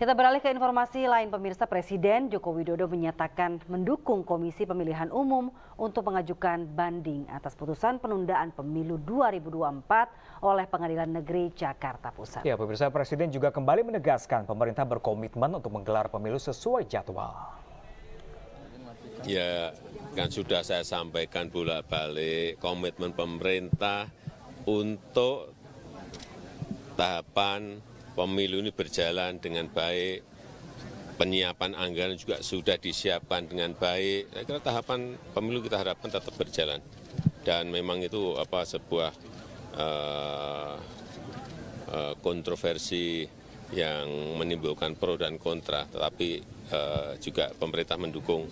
Kita beralih ke informasi lain pemirsa Presiden Joko Widodo menyatakan mendukung Komisi Pemilihan Umum untuk mengajukan banding atas putusan penundaan pemilu 2024 oleh Pengadilan Negeri Jakarta Pusat. Ya pemirsa Presiden juga kembali menegaskan pemerintah berkomitmen untuk menggelar pemilu sesuai jadwal. Ya kan sudah saya sampaikan bolak-balik komitmen pemerintah untuk tahapan pemilu ini berjalan dengan baik, penyiapan anggaran juga sudah disiapkan dengan baik. Saya kira tahapan pemilu kita harapkan tetap berjalan. Dan memang itu apa sebuah uh, uh, kontroversi yang menimbulkan pro dan kontra, tetapi uh, juga pemerintah mendukung